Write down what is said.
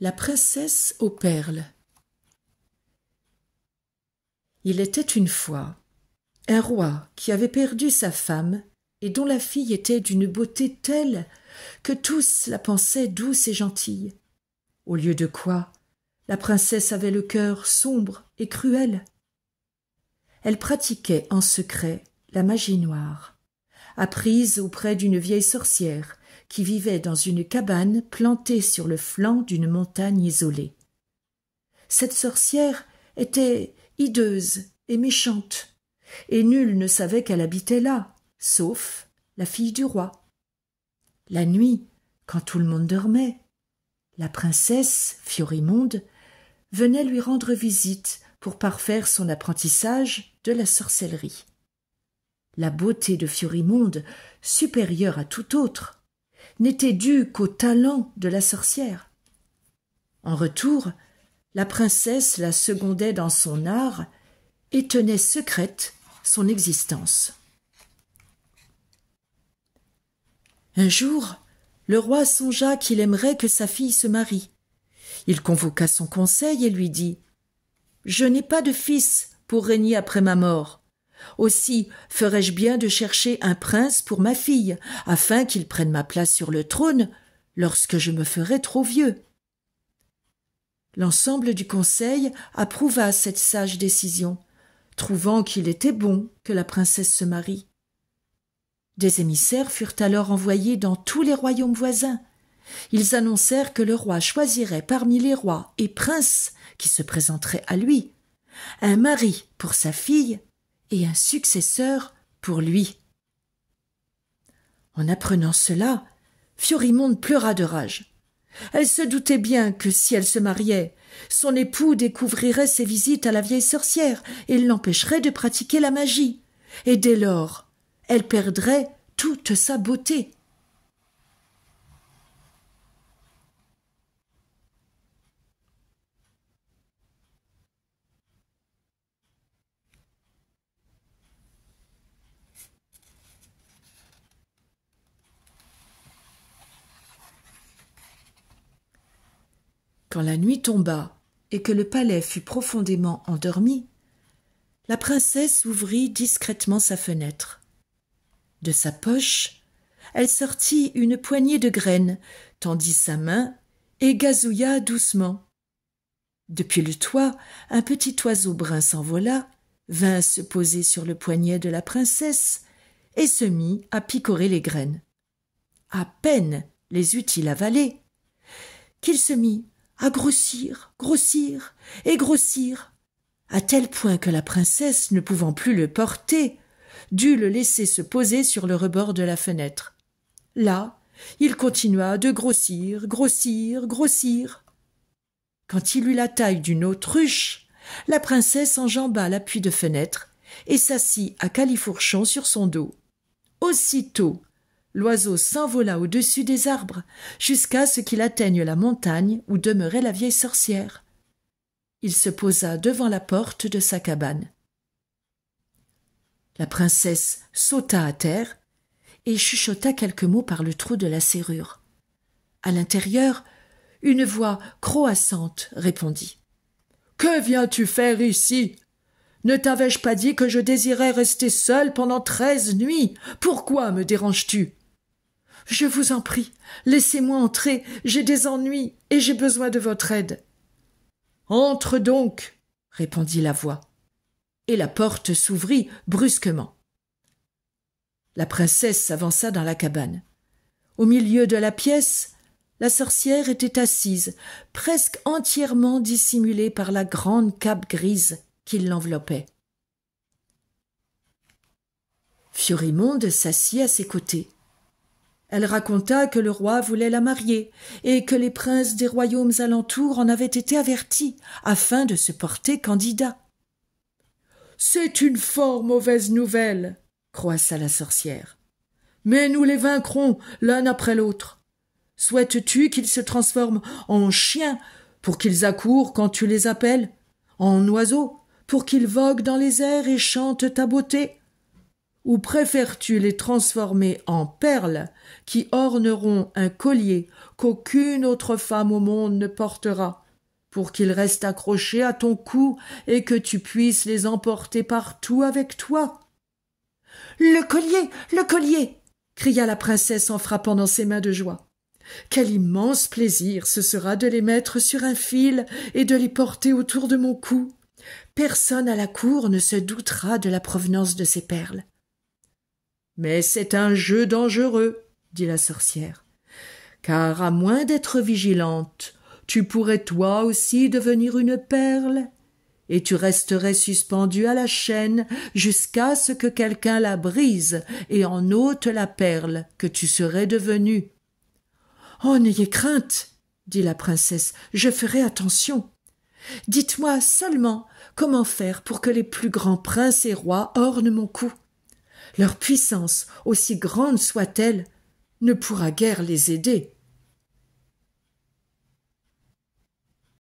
La princesse aux perles Il était une fois un roi qui avait perdu sa femme et dont la fille était d'une beauté telle que tous la pensaient douce et gentille. Au lieu de quoi, la princesse avait le cœur sombre et cruel. Elle pratiquait en secret la magie noire, apprise auprès d'une vieille sorcière qui vivait dans une cabane plantée sur le flanc d'une montagne isolée. Cette sorcière était hideuse et méchante, et nul ne savait qu'elle habitait là, sauf la fille du roi. La nuit, quand tout le monde dormait, la princesse, Fiorimonde, venait lui rendre visite pour parfaire son apprentissage de la sorcellerie. La beauté de Fiorimonde, supérieure à tout autre, n'était dû qu'au talent de la sorcière. En retour, la princesse la secondait dans son art et tenait secrète son existence. Un jour, le roi songea qu'il aimerait que sa fille se marie. Il convoqua son conseil et lui dit Je n'ai pas de fils pour régner après ma mort. Aussi ferais-je bien de chercher un prince pour ma fille, afin qu'il prenne ma place sur le trône lorsque je me ferai trop vieux. L'ensemble du conseil approuva cette sage décision, trouvant qu'il était bon que la princesse se marie. Des émissaires furent alors envoyés dans tous les royaumes voisins. Ils annoncèrent que le roi choisirait parmi les rois et princes qui se présenteraient à lui un mari pour sa fille et un successeur pour lui. En apprenant cela, Fiorimonde pleura de rage. Elle se doutait bien que si elle se mariait, son époux découvrirait ses visites à la vieille sorcière et l'empêcherait de pratiquer la magie. Et dès lors, elle perdrait toute sa beauté. Quand la nuit tomba et que le palais fut profondément endormi, la princesse ouvrit discrètement sa fenêtre. De sa poche, elle sortit une poignée de graines, tendit sa main et gazouilla doucement. Depuis le toit, un petit oiseau brun s'envola, vint se poser sur le poignet de la princesse et se mit à picorer les graines. À peine les eut-il avalées qu'il se mit à grossir, grossir et grossir, à tel point que la princesse, ne pouvant plus le porter, dut le laisser se poser sur le rebord de la fenêtre. Là, il continua de grossir, grossir, grossir. Quand il eut la taille d'une autruche, la princesse enjamba l'appui de fenêtre et s'assit à califourchon sur son dos. Aussitôt, L'oiseau s'envola au-dessus des arbres jusqu'à ce qu'il atteigne la montagne où demeurait la vieille sorcière. Il se posa devant la porte de sa cabane. La princesse sauta à terre et chuchota quelques mots par le trou de la serrure. À l'intérieur, une voix croassante répondit. Que viens-tu faire ici Ne t'avais-je pas dit que je désirais rester seule pendant treize nuits Pourquoi me déranges-tu je vous en prie, laissez-moi entrer, j'ai des ennuis et j'ai besoin de votre aide. Entre donc, répondit la voix. Et la porte s'ouvrit brusquement. La princesse s'avança dans la cabane. Au milieu de la pièce, la sorcière était assise, presque entièrement dissimulée par la grande cape grise qui l'enveloppait. Fiorimonde s'assit à ses côtés. Elle raconta que le roi voulait la marier, et que les princes des royaumes alentours en avaient été avertis, afin de se porter candidat. C'est une fort mauvaise nouvelle, croissa la sorcière. Mais nous les vaincrons l'un après l'autre. Souhaites-tu qu'ils se transforment en chiens pour qu'ils accourent quand tu les appelles, en oiseaux pour qu'ils voguent dans les airs et chantent ta beauté, ou préfères-tu les transformer en perles qui orneront un collier qu'aucune autre femme au monde ne portera, pour qu'ils restent accrochés à ton cou et que tu puisses les emporter partout avec toi Le collier Le collier cria la princesse en frappant dans ses mains de joie. Quel immense plaisir ce sera de les mettre sur un fil et de les porter autour de mon cou. Personne à la cour ne se doutera de la provenance de ces perles. Mais c'est un jeu dangereux, dit la sorcière, car à moins d'être vigilante, tu pourrais toi aussi devenir une perle, et tu resterais suspendue à la chaîne jusqu'à ce que quelqu'un la brise et en ôte la perle que tu serais devenue. Oh. N'ayez crainte, dit la princesse, je ferai attention. Dites moi seulement comment faire pour que les plus grands princes et rois ornent mon cou. Leur puissance, aussi grande soit-elle, ne pourra guère les aider.